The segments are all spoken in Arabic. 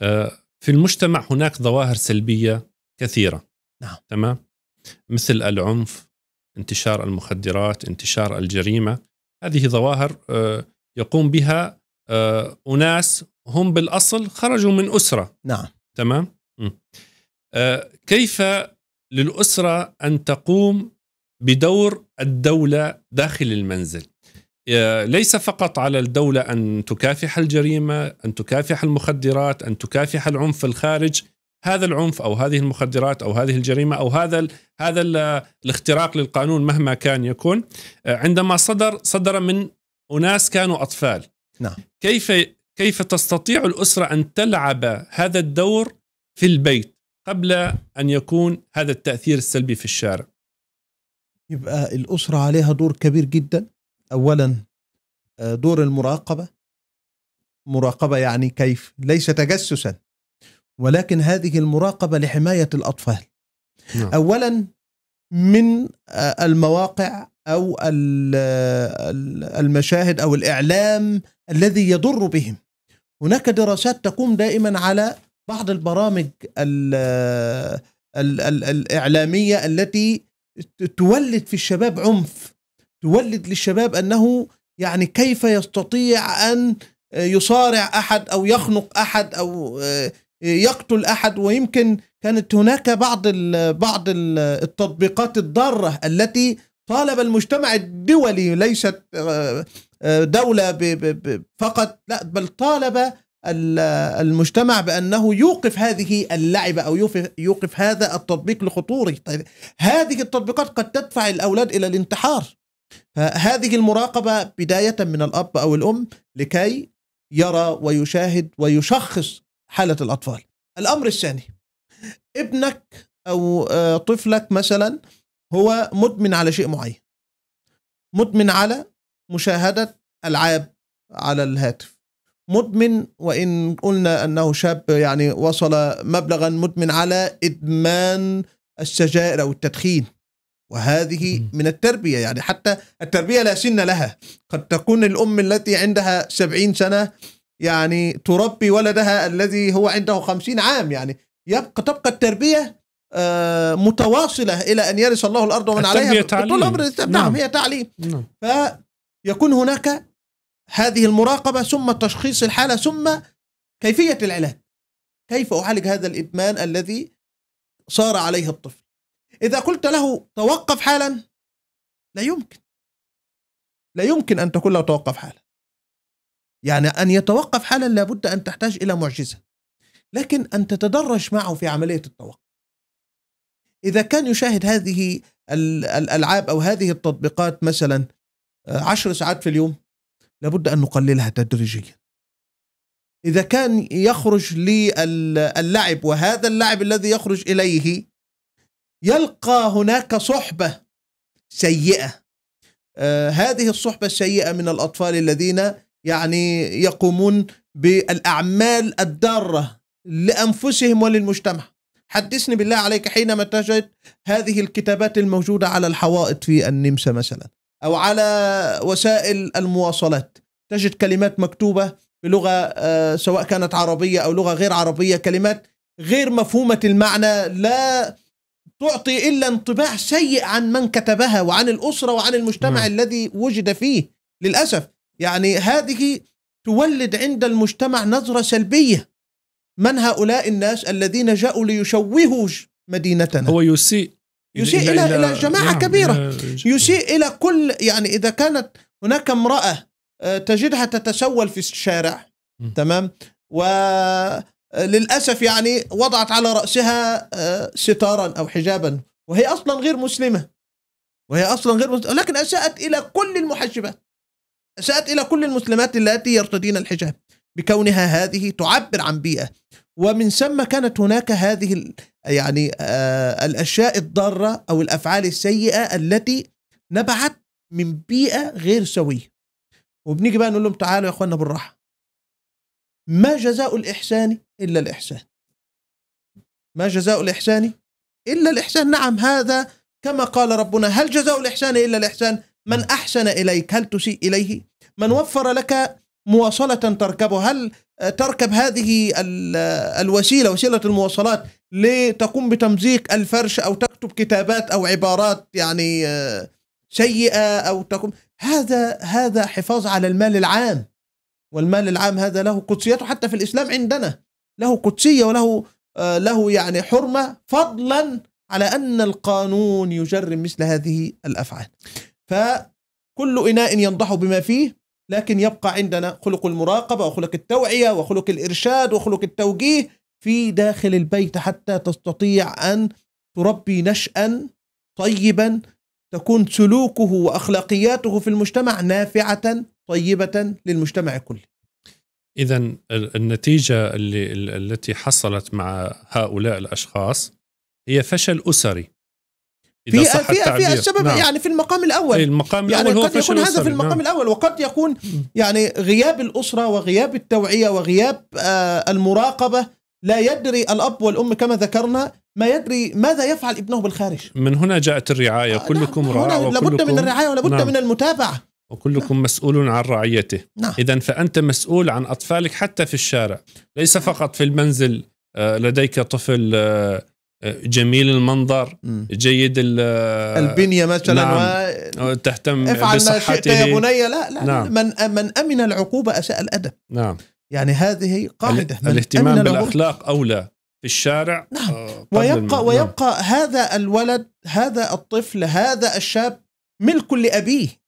آه، في المجتمع هناك ظواهر سلبيه كثيره نعم تمام مثل العنف انتشار المخدرات انتشار الجريمه هذه ظواهر آه، يقوم بها آه، اناس هم بالاصل خرجوا من اسره نعم تمام كيف للاسره ان تقوم بدور الدوله داخل المنزل آه، ليس فقط على الدولة أن تكافح الجريمة أن تكافح المخدرات أن تكافح العنف في الخارج هذا العنف أو هذه المخدرات أو هذه الجريمة أو هذا هذا الاختراق للقانون مهما كان يكون آه، عندما صدر صدر من أناس كانوا أطفال نعم. كيف كيف تستطيع الأسرة أن تلعب هذا الدور في البيت قبل أن يكون هذا التأثير السلبي في الشارع يبقى الأسرة عليها دور كبير جدا اولا آه، دور المراقبه مراقبه يعني كيف ليس تجسسا ولكن هذه المراقبه لحمايه الاطفال نعم. اولا من آه، المواقع او آه، المشاهد او الاعلام الذي يضر بهم هناك دراسات تقوم دائما على بعض البرامج الـ الـ الـ الإعلامية التي تولد في الشباب عنف تولد للشباب انه يعني كيف يستطيع ان يصارع احد او يخنق احد او آه، يقتل احد ويمكن كانت هناك بعض بعض التطبيقات الضاره التي طالب المجتمع الدولي ليست آه، آه، دوله فقط لا بل طالب المجتمع بانه يوقف هذه اللعبه او يوقف هذا التطبيق لخطوره طيب هذه التطبيقات قد تدفع الاولاد الى الانتحار فهذه المراقبة بداية من الأب أو الأم لكي يرى ويشاهد ويشخص حالة الأطفال الأمر الثاني ابنك أو آه، طفلك مثلا هو مدمن على شيء معين مدمن على مشاهدة ألعاب على الهاتف مدمن وإن قلنا أنه شاب يعني وصل مبلغا مدمن على إدمان السجائر أو التدخين وهذه من التربية يعني حتى التربية لا سن لها قد تكون الأم التي عندها سبعين سنة يعني تربي ولدها الذي هو عنده خمسين عام يعني يبقى تبقى التربية آه، متواصلة إلى أن يرث الله الأرض ومن عليها طول العمر نعم،, نعم هي تعليم نعم. فيكون هناك هذه المراقبة ثم تشخيص الحالة ثم كيفية العلاج كيف أعالج هذا الإدمان الذي صار عليه الطفل إذا قلت له توقف حالا لا يمكن لا يمكن أن تقول له توقف حالا يعني أن يتوقف حالا لابد أن تحتاج إلى معجزة لكن أن تتدرج معه في عملية التوقف إذا كان يشاهد هذه الألعاب أو هذه التطبيقات مثلا آه، عشر ساعات في اليوم لابد أن نقللها تدريجيا إذا كان يخرج للعب وهذا اللعب الذي يخرج إليه يلقى هناك صحبة سيئة آه، هذه الصحبة السيئة من الأطفال الذين يعني يقومون بالأعمال الضارة لأنفسهم وللمجتمع حدثني بالله عليك حينما تجد هذه الكتابات الموجودة على الحوائط في النمسا مثلا أو على وسائل المواصلات تجد كلمات مكتوبة بلغة آه، سواء كانت عربية أو لغة غير عربية كلمات غير مفهومة المعنى لا تعطي إلا انطباع سيء عن من كتبها وعن الأسرة وعن المجتمع م. نعم. الذي وجد فيه للأسف يعني هذه تولد عند المجتمع نظرة سلبية من هؤلاء الناس الذين جاءوا ليشوهوا مدينتنا هو يسيء يسيء إلى, إلى, إلى, جماعة نعم كبيرة يسيء إلى كل يعني إذا كانت هناك امرأة آه، تجدها تتسول في الشارع م. تمام و للأسف يعني وضعت على رأسها آه، ستارا أو حجابا وهي أصلا غير مسلمة وهي أصلا غير مسلمة لكن أساءت إلى كل المحجبات أساءت إلى كل المسلمات التي يرتدين الحجاب بكونها هذه تعبر عن بيئة ومن ثم كانت هناك هذه يعني آه، الأشياء الضارة أو الأفعال السيئة التي نبعت من بيئة غير سوية وبنيجي بقى نقول لهم تعالوا يا اخوانا بالراحة ما جزاء الإحسان إلا الإحسان ما جزاء الإحسان إلا الإحسان نعم هذا كما قال ربنا هل جزاء الإحسان إلا الإحسان من نعم. أحسن إليك هل تسيء إليه من وفر لك مواصلة تركبه هل تركب هذه الوسيلة وسيلة المواصلات لتقوم بتمزيق الفرش أو تكتب كتابات أو عبارات يعني آه، سيئة أو تقوم هذا هذا حفاظ على المال العام والمال العام هذا له قدسيته حتى في الإسلام عندنا له قدسية وله آه، له يعني حرمة فضلا على أن القانون يجرم مثل هذه الأفعال فكل إناء ينضح بما فيه لكن يبقى عندنا خلق المراقبة وخلق التوعية وخلق الإرشاد وخلق التوجيه في داخل البيت حتى تستطيع أن تربي نشأ طيبا تكون سلوكه وأخلاقياته في المجتمع نافعة طيبه للمجتمع كله اذا النتيجه اللي التي حصلت مع هؤلاء الاشخاص هي فشل اسري إذا في صح في في السبب نعم. يعني في المقام الاول إيه، المقام يعني الاول هو قد يكون هذا في المقام نعم. الاول وقد يكون يعني غياب الاسره وغياب التوعيه وغياب آه المراقبه لا يدري الاب والام كما ذكرنا ما يدري ماذا يفعل ابنه بالخارج من هنا جاءت الرعايه آه كلكم نعم. راعى لابد من الرعايه ولابد نعم. من المتابعه وكلكم مسؤول عن رعيته نعم. إذا فأنت مسؤول عن أطفالك حتى في الشارع ليس نعم. فقط في المنزل آه، لديك طفل آه، آه، جميل المنظر جيد البنية مثلا نعم. و... تهتم افعل ما يا بني لا لا نعم. من من أمن العقوبة أساء الأدب نعم يعني هذه قاعدة من الاهتمام بالأخلاق أولى في الشارع نعم ويبقى نعم. ويبقى هذا الولد هذا الطفل هذا الشاب ملك لأبيه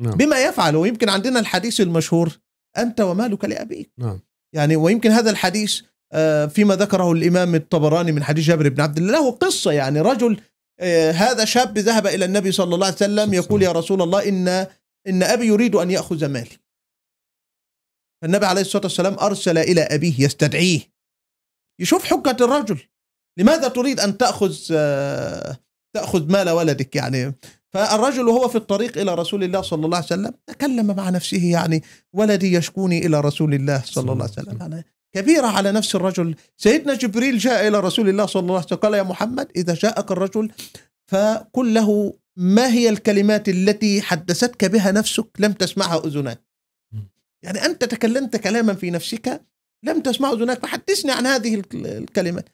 نعم. بما يفعل ويمكن عندنا الحديث المشهور أنت ومالك لأبيك نعم. يعني ويمكن هذا الحديث آه، فيما ذكره الإمام الطبراني من حديث جابر بن عبد الله له قصة يعني رجل آه، هذا شاب ذهب إلى النبي صلى الله عليه وسلم يقول يا رسول الله إن إن أبي يريد أن يأخذ مالي فالنبي عليه الصلاة والسلام أرسل إلى أبيه يستدعيه يشوف حجة الرجل لماذا تريد أن تأخذ آه، تأخذ مال ولدك يعني فالرجل وهو في الطريق إلى رسول الله صلى الله عليه وسلم تكلم مع نفسه يعني ولدي يشكوني إلى رسول الله صلى الله عليه وسلم يعني كبيرة على نفس الرجل سيدنا جبريل جاء إلى رسول الله صلى الله عليه وسلم قال يا محمد إذا جاءك الرجل فقل له ما هي الكلمات التي حدثتك بها نفسك لم تسمعها أذناك يعني أنت تكلمت كلاما في نفسك لم تسمعه أذناك فحدثني عن هذه الكلمات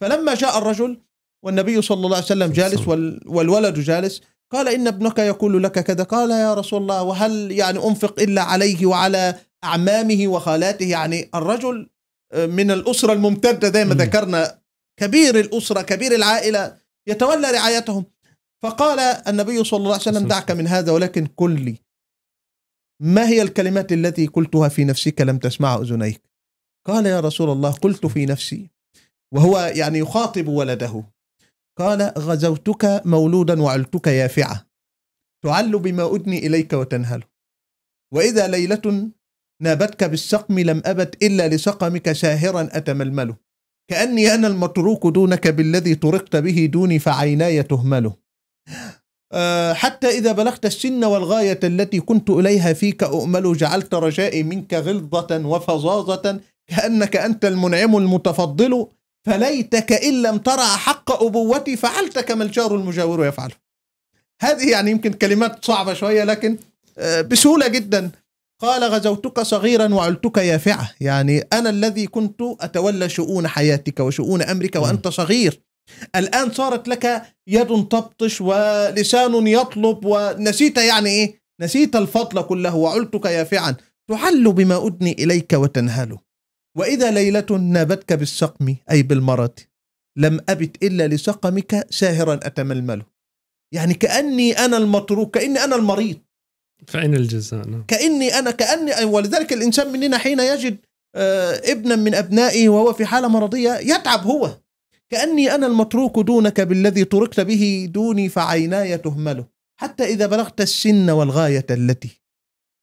فلما جاء الرجل والنبي صلى الله عليه وسلم جالس والولد جالس قال إن ابنك يقول لك كذا قال يا رسول الله وهل يعني أنفق إلا عليه وعلى أعمامه وخالاته يعني الرجل آه، من الأسرة الممتدة زي ما ذكرنا كبير الأسرة كبير العائلة يتولى رعايتهم فقال النبي صلى الله عليه وسلم دعك من هذا ولكن قل لي ما هي الكلمات التي قلتها في نفسك لم تسمع أذنيك قال يا رسول الله قلت في نفسي وهو يعني يخاطب ولده قال غزوتك مولودا وعلتك يافعة تعل بما أدني إليك وتنهل وإذا ليلة نابتك بالسقم لم أبت إلا لسقمك ساهرا أتململ كأني أنا المتروك دونك بالذي طرقت به دوني فعيناي تهمل أه حتى إذا بلغت السن والغاية التي كنت إليها فيك أؤمل جعلت رجائي منك غلظة وفظاظة كأنك أنت المنعم المتفضل فليتك إن لم ترى حق أبوتي فعلت كما الجار المجاور يفعل هذه يعني يمكن كلمات صعبة شوية لكن آه، بسهولة جدا قال غزوتك صغيرا وعلتك يافعة يعني أنا الذي كنت أتولى شؤون حياتك وشؤون أمرك وأنت صغير الآن صارت لك يد تبطش ولسان يطلب ونسيت يعني إيه نسيت الفضل كله وعلتك يافعا تحل بما أدني إليك وتنهله وإذا ليلة نابتك بالسقم أي بالمرض لم أبت إلا لسقمك ساهرا أتململ يعني كأني أنا المتروك كأني أنا المريض فأين الجزاء نعم. كأني أنا كأني ولذلك الإنسان مننا حين يجد آه، ابنا من أبنائه وهو في حالة مرضية يتعب هو كأني أنا المتروك دونك بالذي تركت به دوني فعيناي تهمله حتى إذا بلغت السن والغاية التي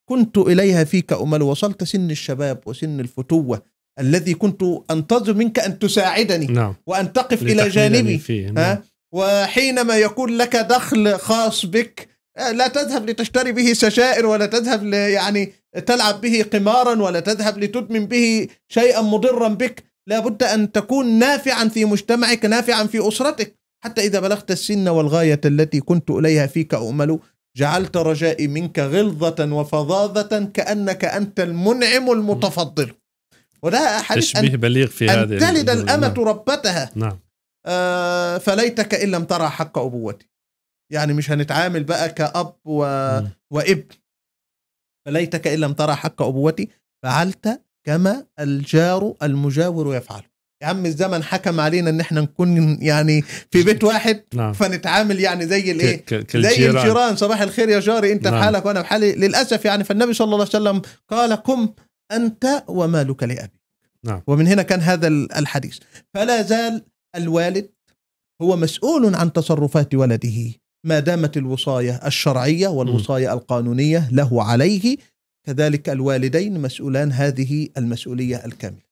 كنت إليها فيك أمل وصلت سن الشباب وسن الفتوة الذي كنت أنتظر منك أن تساعدني نعم. وأن تقف إلى جانبي فيه. نعم. ها؟ وحينما يكون لك دخل خاص بك آه، لا تذهب لتشتري به سجائر ولا تذهب ل... يعني تلعب به قمارا ولا تذهب لتدمن به شيئا مضرا بك لابد أن تكون نافعا في مجتمعك نافعا في أسرتك حتى إذا بلغت السن والغاية التي كنت إليها فيك أؤمل جعلت رجائي منك غلظة وفظاظة كأنك أنت المنعم المتفضل وده حديث تشبيه بليغ في أن هذه تلد الأمة نعم. ربتها نعم آه فليتك إن لم ترى حق أبوتي يعني مش هنتعامل بقى كأب و... وابن فليتك إن لم ترى حق أبوتي فعلت كما الجار المجاور يفعل يا عم الزمن حكم علينا ان احنا نكون يعني في بيت واحد نعم. فنتعامل يعني زي الايه زي الجيران صباح الخير يا جاري انت نعم. في حالك وانا في حالي للاسف يعني فالنبي صلى الله عليه وسلم قال قم أنت ومالك لأبيك نعم. ومن هنا كان هذا الحديث فلا زال الوالد هو مسؤول عن تصرفات ولده ما دامت الوصاية الشرعية والوصاية م. القانونية له عليه كذلك الوالدين مسؤولان هذه المسؤولية الكاملة